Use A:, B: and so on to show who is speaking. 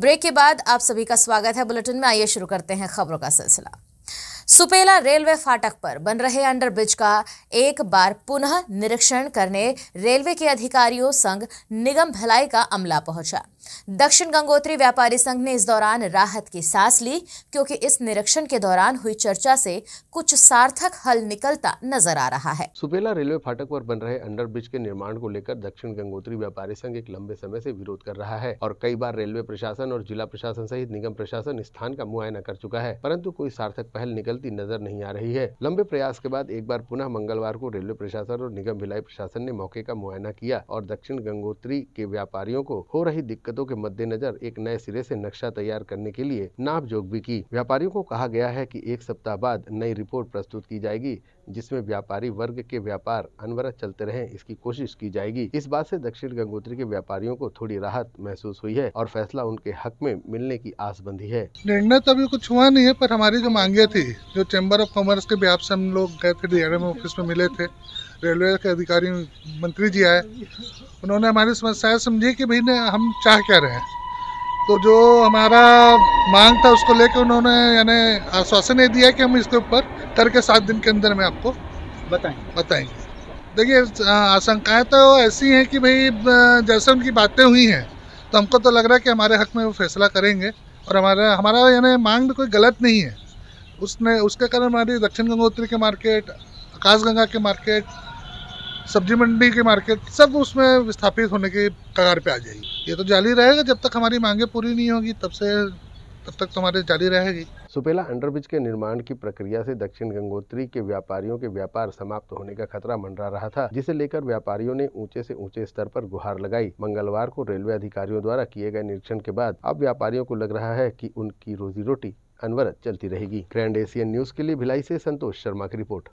A: break के बाद आप सभी का स्वागत है बुलेटिन में आइए शुरू करते हैं खबरों का सिलसिला सुपेला रेलवे फाटक पर बन रहे अंडर ब्रिज का एक बार पुनः निरीक्षण करने रेलवे के अधिकारियों संग निगम भलाई का अमला पहुंचा दक्षिण गंगोत्री व्यापारी संघ ने इस दौरान राहत की सांस ली क्योंकि इस निरीक्षण के दौरान हुई चर्चा से कुछ सार्थक हल निकलता नजर आ रहा है
B: सुपेला रेलवे फाटक पर बन रहे अंडर ब्रिज के निर्माण को लेकर दक्षिण गंगोत्री व्यापारी संघ एक लंबे समय से विरोध कर रहा है और कई बार रेलवे प्रशासन और जिला प्रशासन सहित निगम प्रशासन स्थान का मुआयना कर चुका है परन्तु कोई सार्थक पहल निकलती नजर नहीं आ रही है लंबे प्रयास के बाद एक बार पुनः मंगलवार को रेलवे प्रशासन और निगम भिलाई प्रशासन ने मौके का मुआयना किया और दक्षिण गंगोत्री के व्यापारियों को हो रही दिक्कत दिक्कतों के मद्देनजर एक नए सिरे से नक्शा तैयार करने के लिए नाप जोक भी की व्यापारियों को कहा गया है कि एक सप्ताह बाद नई रिपोर्ट प्रस्तुत की जाएगी जिसमें व्यापारी वर्ग के व्यापार अनवरत चलते रहे इसकी कोशिश की जाएगी इस बात से दक्षिण गंगोत्री के व्यापारियों को थोड़ी राहत महसूस हुई है और फैसला उनके हक में मिलने की आस बंधी है
C: निर्णय तो अभी कुछ हुआ नहीं है पर हमारी जो मांगे थी जो चैम्बर ऑफ कॉमर्स के व्याप से हम लोग गए थे ऑफिस में मिले थे रेलवे के अधिकारी मंत्री जी आए उन्होंने हमारी समस्याएं समझी कि भाई हम चाह क्या रहे हैं तो जो हमारा मांग था उसको लेकर उन्होंने यानी आश्वासन ये दिया कि हम इसके ऊपर करके के सात दिन के अंदर में आपको बताएंगे बताएंगे देखिए आशंकाएं तो ऐसी हैं कि भाई जैसे उनकी बातें हुई हैं तो हमको तो लग रहा है कि हमारे हक में वो फैसला करेंगे और हमारा हमारा यानी मांग भी कोई गलत नहीं है उसने उसके कारण हमारी दक्षिण गंगोत्री के मार्केट आकाश गंगा के मार्केट सब्जी मंडी की मार्केट सब उसमें विस्थापित होने के कगार पे आ जाएगी ये तो जाली रहेगा जब तक हमारी मांगे पूरी नहीं होगी तब से
B: तब तक तो हमारे रहेगी सुपेला अंडरब्रिज के निर्माण की प्रक्रिया से दक्षिण गंगोत्री के व्यापारियों के व्यापार समाप्त होने का खतरा मंडरा रहा था जिसे लेकर व्यापारियों ने ऊंचे से ऊंचे स्तर पर गुहार लगाई मंगलवार को रेलवे अधिकारियों द्वारा किए गए निरीक्षण के बाद अब व्यापारियों को लग रहा है कि उनकी रोजी रोटी अनवरत चलती रहेगी ग्रैंड एशियन न्यूज के लिए भिलाई से संतोष शर्मा की रिपोर्ट